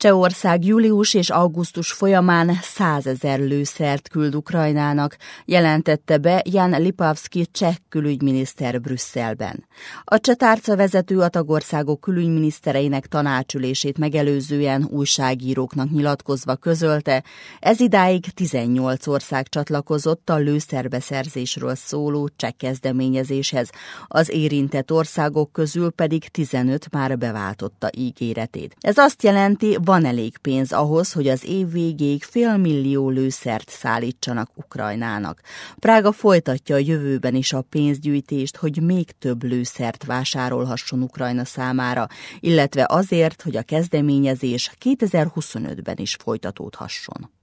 Csehország július és augusztus folyamán százezer lőszert küld Ukrajnának, jelentette be Jan Lipavski cseh külügyminiszter Brüsszelben. A csetárca vezető a tagországok külügyminisztereinek tanácsülését megelőzően újságíróknak nyilatkozva közölte, ez idáig 18 ország csatlakozott a lőszerbeszerzésről szóló cseh kezdeményezéshez, az érintett országok közül pedig 15 már beváltotta ígéretét. Ez azt jelenti, van elég pénz ahhoz, hogy az év végéig félmillió lőszert szállítsanak Ukrajnának. Prága folytatja a jövőben is a pénzgyűjtést, hogy még több lőszert vásárolhasson Ukrajna számára, illetve azért, hogy a kezdeményezés 2025-ben is folytatódhasson.